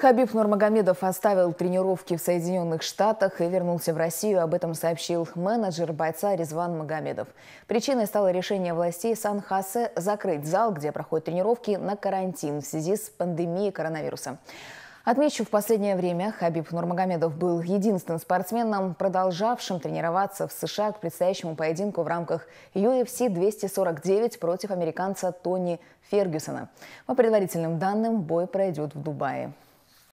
Хабиб Нурмагомедов оставил тренировки в Соединенных Штатах и вернулся в Россию. Об этом сообщил менеджер бойца Резван Магомедов. Причиной стало решение властей Сан-Хасе закрыть зал, где проходят тренировки, на карантин в связи с пандемией коронавируса. Отмечу, в последнее время Хабиб Нурмагомедов был единственным спортсменом, продолжавшим тренироваться в США к предстоящему поединку в рамках UFC 249 против американца Тони Фергюсона. По предварительным данным, бой пройдет в Дубае.